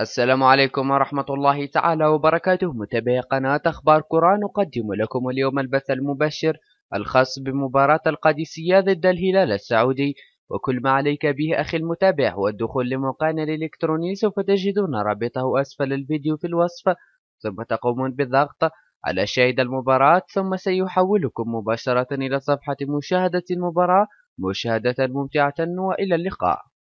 السلام عليكم ورحمة الله تعالى وبركاته متابعي قناة أخبار كرة نقدم لكم اليوم البث المباشر الخاص بمباراة القادسية ضد الهلال السعودي وكل ما عليك به أخي المتابع هو الدخول لموقعنا الإلكتروني سوف تجدون رابطه أسفل الفيديو في الوصف ثم تقومون بالضغط على شاهد المباراة ثم سيحولكم مباشرة إلى صفحة مشاهدة المباراة مشاهدة ممتعة وإلى اللقاء